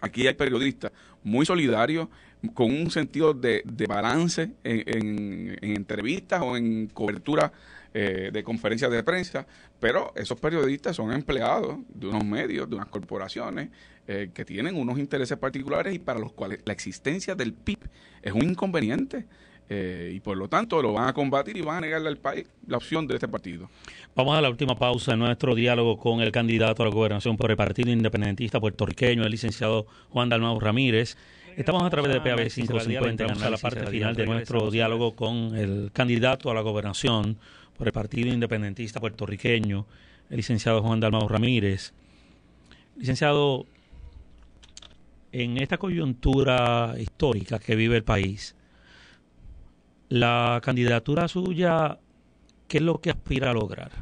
Aquí hay periodistas muy solidarios, con un sentido de, balance en, entrevistas o en cobertura eh, de conferencias de prensa, pero esos periodistas son empleados de unos medios, de unas corporaciones eh, que tienen unos intereses particulares y para los cuales la existencia del PIB es un inconveniente. Eh, y por lo tanto lo van a combatir y van a negarle al país la opción de este partido. Vamos a la última pausa de nuestro diálogo con el candidato a la gobernación por el Partido Independentista Puertorriqueño, el licenciado Juan Dalmau Ramírez. Estamos a través de PAB 550, vamos a la parte final de nuestro diálogo con el candidato a la gobernación por el Partido Independentista Puertorriqueño, el licenciado Juan Dalmau Ramírez. Licenciado, en esta coyuntura histórica que vive el país, la candidatura suya, ¿qué es lo que aspira a lograr?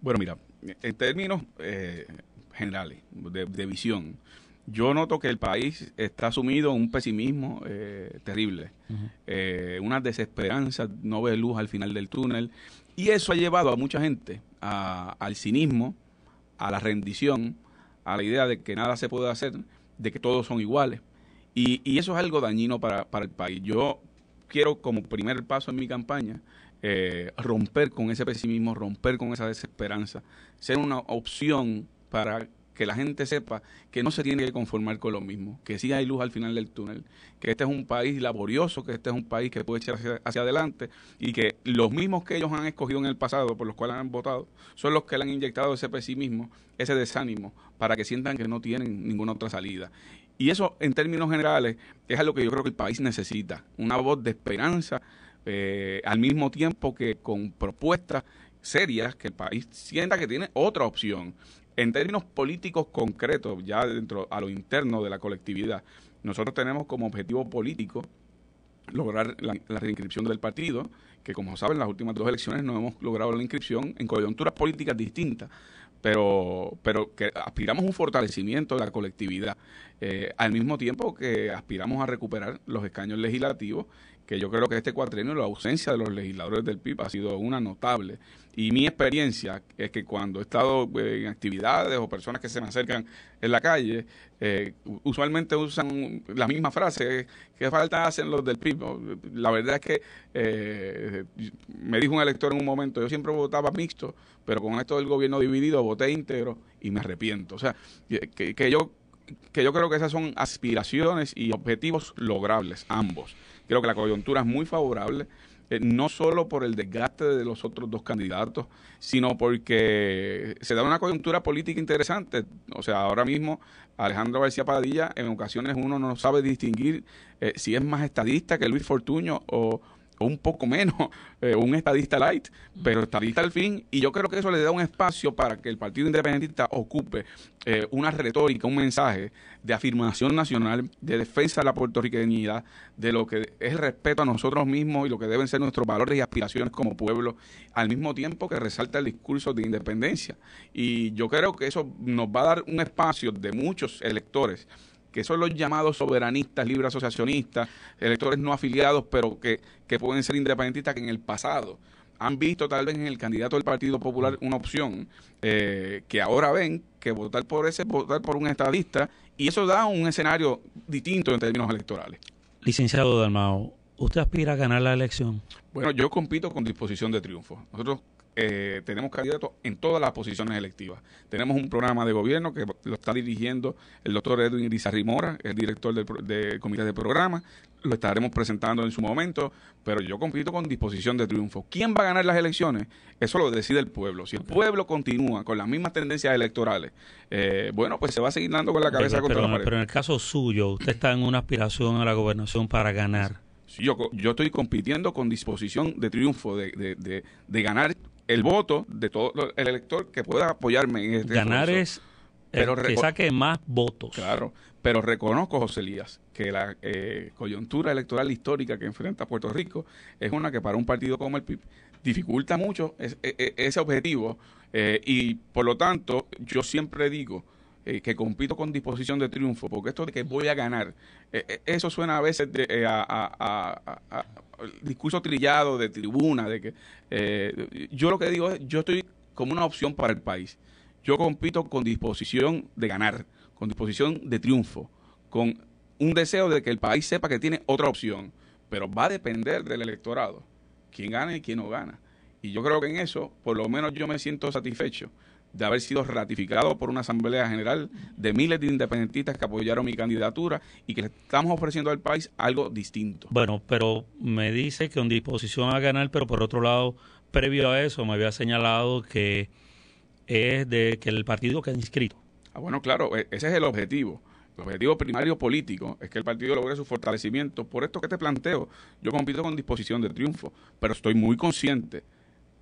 Bueno, mira, en términos eh, generales, de, visión, yo noto que el país está sumido en un pesimismo eh, terrible, eh, una desesperanza, no ve luz al final del túnel, y eso ha llevado a mucha gente al cinismo, a la rendición, a la idea de que nada se puede hacer, de que todos son iguales. Y, eso es algo dañino para, para el país. Yo quiero como primer paso en mi campaña eh, romper con ese pesimismo, romper con esa desesperanza, ser una opción para que la gente sepa que no se tiene que conformar con lo mismo, que sí hay luz al final del túnel, que este es un país laborioso, que este es un país que puede echar hacia, hacia, adelante y que los mismos que ellos han escogido en el pasado, por los cuales han votado, son los que le han inyectado ese pesimismo, ese desánimo, para que sientan que no tienen ninguna otra salida. Y eso, en términos generales, es algo que yo creo que el país necesita, una voz de esperanza, eh, al mismo tiempo que con propuestas serias que el país sienta que tiene otra opción. En términos políticos concretos, ya dentro a lo interno de la colectividad, nosotros tenemos como objetivo político lograr la, reinscripción del partido, que como saben, las últimas dos elecciones no hemos logrado la inscripción en coyunturas políticas distintas, pero, pero que aspiramos un fortalecimiento de la colectividad, eh, al mismo tiempo que aspiramos a recuperar los escaños legislativos que yo creo que este cuatrienio la ausencia de los legisladores del PIB ha sido una notable. Y mi experiencia es que cuando he estado eh, en actividades o personas que se me acercan en la calle, eh, usualmente usan la misma frase, eh, ¿qué falta hacen los del PIB? La verdad es que me dijo un elector en un momento, yo siempre votaba mixto, pero con esto del gobierno dividido voté íntegro y me arrepiento. O sea, que yo, que yo creo que esas son aspiraciones y objetivos logrables, ambos. Creo que la coyuntura es muy favorable, eh, no solo por el desgaste de los otros dos candidatos, sino porque se da una coyuntura política interesante. O sea, ahora mismo Alejandro García Padilla, en ocasiones uno no sabe distinguir eh, si es más estadista que Luis Fortuño o un poco menos, eh, un estadista light, pero estadista al fin, y yo creo que eso le da un espacio para que el Partido Independentista ocupe eh, una retórica, un mensaje de afirmación nacional, de defensa de la puertorriqueñidad, de lo que es el respeto a nosotros mismos y lo que deben ser nuestros valores y aspiraciones como pueblo, al mismo tiempo que resalta el discurso de independencia. Y yo creo que eso nos va a dar un espacio de muchos electores que son los llamados soberanistas, libre asociacionistas, electores no afiliados, pero que, pueden ser independentistas, que en el pasado han visto tal vez en el candidato del Partido Popular una opción eh, que ahora ven que votar por ese votar por un estadista y eso da un escenario distinto en términos electorales. Licenciado Dalmao, ¿usted aspira a ganar la elección? Bueno, yo compito con disposición de triunfo. Nosotros eh, tenemos candidatos en todas las posiciones electivas. Tenemos un programa de gobierno que lo está dirigiendo el doctor Edwin Irizarry Mora, el director del, de comité de programa. Lo estaremos presentando en su momento, pero yo compito con disposición de triunfo. ¿Quién va a ganar las elecciones? Eso lo decide el pueblo. Si el pueblo continúa con las mismas tendencias electorales, eh, bueno, pues se va a seguir dando con la cabeza contra la Pero en el caso suyo, usted está en una aspiración a la gobernación para ganar. Yo, yo estoy compitiendo con disposición de triunfo, de, de, de ganar el voto de todo el elector que pueda apoyarme en este Ganar es pero que saque más votos. Claro, pero reconozco, José Elías, que la eh, coyuntura electoral histórica que enfrenta Puerto Rico es una que para un partido como el PIB dificulta mucho e, e, ese objetivo eh, y por lo tanto yo siempre digo eh, que compito con disposición de triunfo, porque esto de que voy a ganar, eso suena a veces de, a discurso trillado de tribuna, de que eh, yo lo que digo es, yo estoy como una opción para el país. Yo compito con disposición de ganar, con disposición de triunfo, con un deseo de que el país sepa que tiene otra opción, pero va a depender del electorado, quién gana y quién no gana. Y yo creo que en eso, por lo menos yo me siento satisfecho de haber sido ratificado por una Asamblea General de miles de independentistas que apoyaron mi candidatura y que le estamos ofreciendo al país algo distinto. Bueno, pero me dice que con disposición a ganar, pero por otro lado, previo a eso me había señalado que es de que el partido que ha inscrito. Ah, bueno, claro, e-, ese es el objetivo. El objetivo primario político es que el partido logre su fortalecimiento. Por esto que te planteo, yo compito con disposición de triunfo, pero estoy muy consciente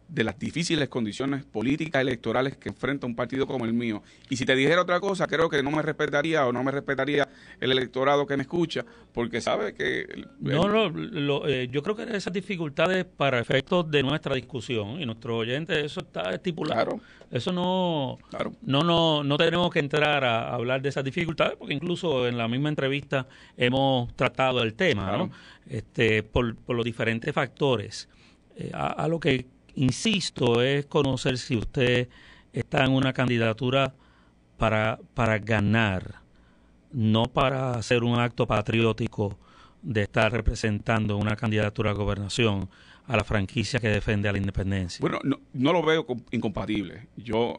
de las difíciles condiciones políticas electorales que enfrenta un partido como el mío. Y si te dijera otra cosa, creo que no me respetaría o no me respetaría el electorado que me escucha, porque sabe que... no, no, eh, yo creo que esas dificultades para efectos de nuestra discusión y nuestro oyente, eso está estipulado. Eso no, no, no, no tenemos que entrar a, hablar de esas dificultades, porque incluso en la misma entrevista hemos tratado el tema, ¿no? Este, por, por los diferentes factores. Eh, a lo que insisto, es conocer si usted está en una candidatura para, para ganar, no para hacer un acto patriótico de estar representando una candidatura a gobernación a la franquicia que defiende a la independencia. Bueno, no, no lo veo incompatible. Yo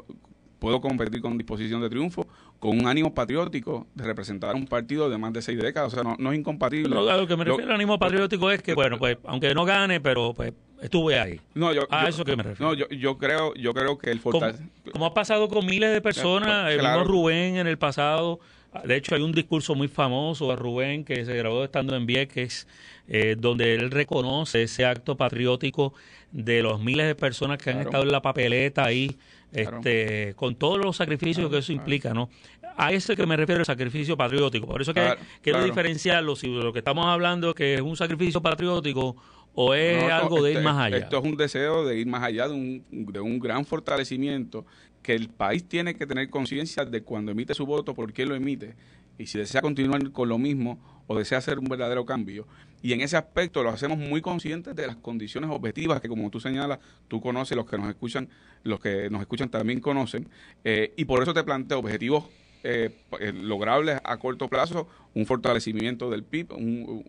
puedo competir con disposición de triunfo con un ánimo patriótico de representar un partido de más de seis décadas. O sea, no, es incompatible. lo que me refiero al ánimo patriótico es que, bueno, pues aunque no gane, pero pues estuve ahí. No, a eso que me refiero. No, yo, creo, yo creo que el fortalecimiento... Como, ha pasado con miles de personas, el Rubén en el pasado... De hecho, hay un discurso muy famoso a Rubén que se grabó estando en Vieques, eh, donde él reconoce ese acto patriótico de los miles de personas que han estado en la papeleta ahí este, con todos los sacrificios que eso implica, ¿no? A ese que me refiero el sacrificio patriótico. Por eso que quiero diferenciarlo, si lo que estamos hablando que es un sacrificio patriótico o es algo de ir este, más allá. Esto es un deseo de ir más allá de un, de un gran fortalecimiento que el país tiene que tener conciencia de cuando emite su voto, por qué lo emite y si desea continuar con lo mismo o desea hacer un verdadero cambio. Y en ese aspecto lo hacemos muy conscientes de las condiciones objetivas que, como tú señalas, tú conoces, los que nos escuchan, los que nos escuchan también conocen. Eh, y por eso te planteo objetivos eh, eh, logrables a corto plazo, un fortalecimiento del PIB,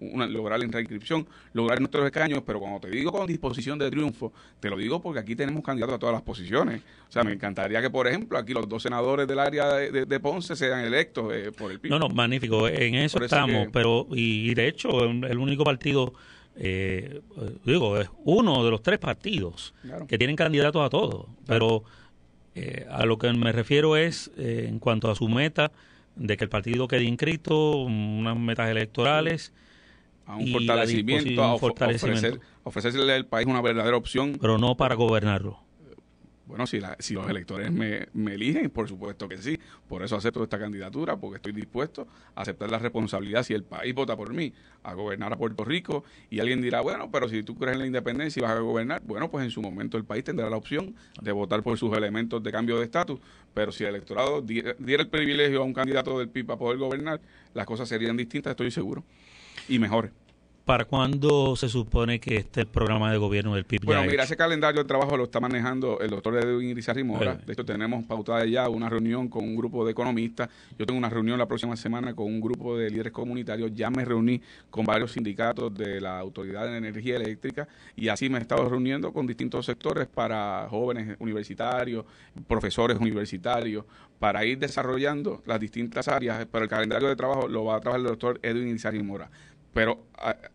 una, lograr la inscripción lograr nuestros escaños, pero cuando te digo con disposición de triunfo, te lo digo porque aquí tenemos candidatos a todas las posiciones. O sea, me encantaría que, por ejemplo, aquí los dos senadores del área de, Ponce sean electos eh, por el PIB. No, no, magnífico, en eso, estamos, pero y, de hecho, el único partido... Eh, digo, es uno de los tres partidos que tienen candidatos a todos, pero eh, a lo que me refiero es eh, en cuanto a su meta de que el partido quede inscrito, unas metas electorales. A un fortalecimiento, a ofrecerle al país una verdadera opción. Pero no para gobernarlo. Bueno, si, si los electores me, eligen, por supuesto que sí. Por eso acepto esta candidatura, porque estoy dispuesto a aceptar la responsabilidad si el país vota por mí, a gobernar a Puerto Rico. Y alguien dirá, bueno, pero si tú crees en la independencia y vas a gobernar, bueno, pues en su momento el país tendrá la opción de votar por sus elementos de cambio de estatus. Pero si el electorado diera, diera el privilegio a un candidato del PIB para poder gobernar, las cosas serían distintas, estoy seguro, y mejores. ¿Para cuándo se supone que este el programa de gobierno del PIB? Bueno, mira, ese calendario de trabajo lo está manejando el doctor Edwin Irizarri Mora. De hecho, tenemos pautada ya una reunión con un grupo de economistas. Yo tengo una reunión la próxima semana con un grupo de líderes comunitarios. Ya me reuní con varios sindicatos de la Autoridad de Energía Eléctrica y así me he estado reuniendo con distintos sectores para jóvenes universitarios, profesores universitarios, para ir desarrollando las distintas áreas. Pero el calendario de trabajo lo va a trabajar el doctor Edwin Irizarri Mora pero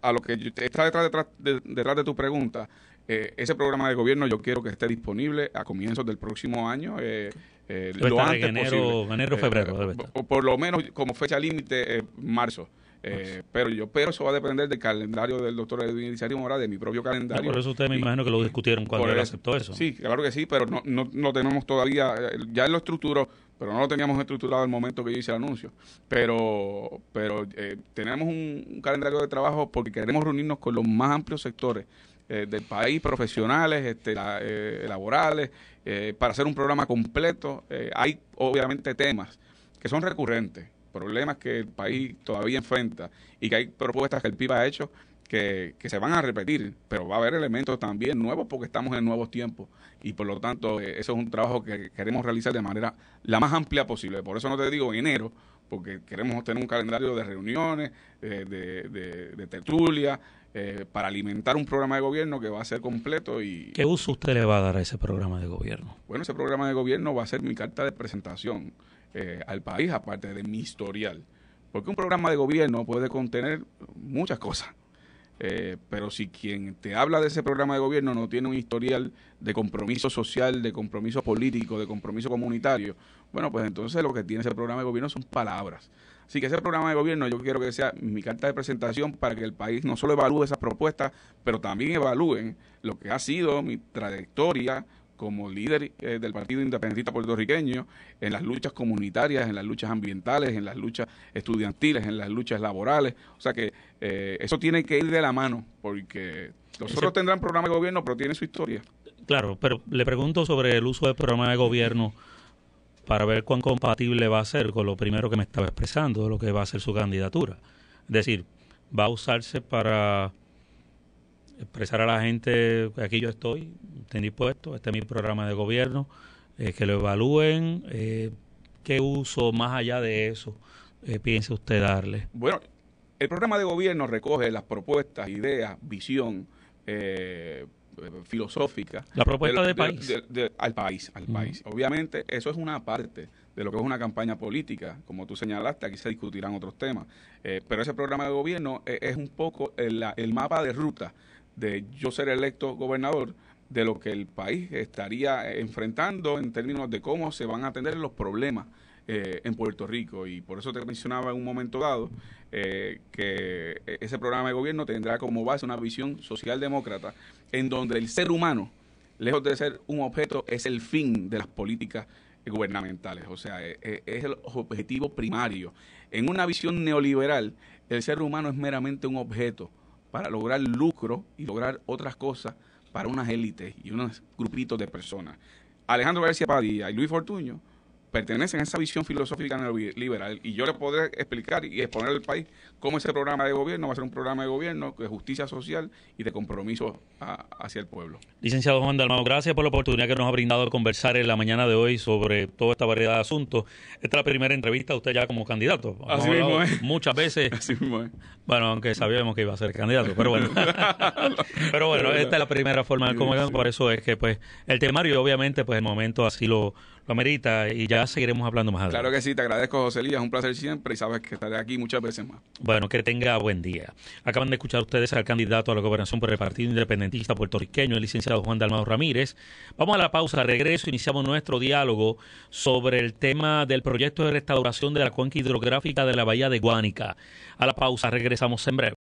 a, lo que está detrás, detrás, de, detrás de tu pregunta, eh, ese programa de gobierno yo quiero que esté disponible a comienzos del próximo año. Eh, eh lo antes en enero, posible. enero, eh, febrero. por lo menos como fecha límite, marzo. Pues eh, pero yo pero eso va a depender del calendario del doctor Edwin Isario Mora, de mi propio calendario. por eso usted me imagino que lo discutieron cuando él aceptó eso. Sí, claro que sí, pero no, no, no tenemos todavía, eh, ya lo estructuró, pero no lo teníamos estructurado al momento que yo hice el anuncio. Pero, pero eh, tenemos un, calendario de trabajo porque queremos reunirnos con los más amplios sectores del país, profesionales, este, laborales, para hacer un programa completo. hay obviamente temas que son recurrentes problemas que el país todavía enfrenta y que hay propuestas que el PIB ha hecho que, se van a repetir, pero va a haber elementos también nuevos porque estamos en nuevos tiempos y por lo tanto eh, eso es un trabajo que queremos realizar de manera la más amplia posible. Por eso no te digo enero, porque queremos tener un calendario de reuniones, de, de, tertulia, eh, para alimentar un programa de gobierno que va a ser completo y... ¿Qué uso usted le va a dar a ese programa de gobierno? Bueno, ese programa de gobierno va a ser mi carta de presentación. Eh, al país, aparte de mi historial. Porque un programa de gobierno puede contener muchas cosas. Eh, pero si quien te habla de ese programa de gobierno no tiene un historial de compromiso social, de compromiso político, de compromiso comunitario, bueno, pues entonces lo que tiene ese programa de gobierno son palabras. Así que ese programa de gobierno yo quiero que sea mi carta de presentación para que el país no solo evalúe esas propuestas, pero también evalúen lo que ha sido mi trayectoria como líder eh, del Partido Independentista Puertorriqueño en las luchas comunitarias, en las luchas ambientales, en las luchas estudiantiles, en las luchas laborales. O sea que eh, eso tiene que ir de la mano, porque nosotros tendrán programa de gobierno, pero tiene su historia. Claro, pero le pregunto sobre el uso del programa de gobierno para ver cuán compatible va a ser con lo primero que me estaba expresando, lo que va a ser su candidatura. Es decir, va a usarse para expresar a la gente aquí yo estoy, estoy dispuesto, este es este mi programa de gobierno, eh, que lo evalúen, eh, qué uso más allá de eso piense eh, piensa usted darle. Bueno, el programa de gobierno recoge las propuestas, ideas, visión filosófica. La propuesta de, país. al país, al país. Obviamente, eso es una parte de lo que es una campaña política. Como tú señalaste, aquí se discutirán otros temas. pero ese programa de gobierno es, un poco el, el, mapa de ruta de yo ser electo gobernador, de lo que el país estaría eh, enfrentando en términos de cómo se van a atender los problemas eh, en Puerto Rico. Y por eso te mencionaba en un momento dado eh, que ese programa de gobierno tendrá como base una visión socialdemócrata en donde el ser humano, lejos de ser un objeto, es el fin de las políticas gubernamentales. O sea, es el objetivo primario. En una visión neoliberal, el ser humano es meramente un objeto para lograr lucro y lograr otras cosas para unas élites y unos grupitos de personas. Alejandro García Padilla y Luis Fortuño pertenecen a esa visión filosófica neoliberal. Y yo le podré explicar y exponer al país cómo ese programa de gobierno va a ser un programa de gobierno de justicia social y de compromiso hacia el pueblo. Licenciado Juan Dalmao, gracias por la oportunidad que nos ha brindado de conversar en la mañana de hoy sobre toda esta variedad de asuntos. Esta es la primera entrevista usted ya como candidato. Así mismo Muchas veces. Así mismo es. Bueno, aunque sabíamos que iba a ser candidato, pero bueno. pero bueno, esta es la primera forma de conversar, por eso es que pues el temario obviamente pues el momento así lo lo amerita y ya seguiremos hablando más adelante. Claro que sí, te agradezco José es un placer siempre y sabes que estaré aquí muchas veces más. Bueno, que tenga buen día. Acaban de escuchar ustedes al candidato a la gobernación por el Partido Independentista Puertorriqueño, el licenciado Juan Dalmado Ramírez. Vamos a la pausa, regreso, iniciamos nuestro diálogo sobre el tema del proyecto de restauración de la cuenca hidrográfica de la bahía de Guánica. A la pausa, regresamos en breve.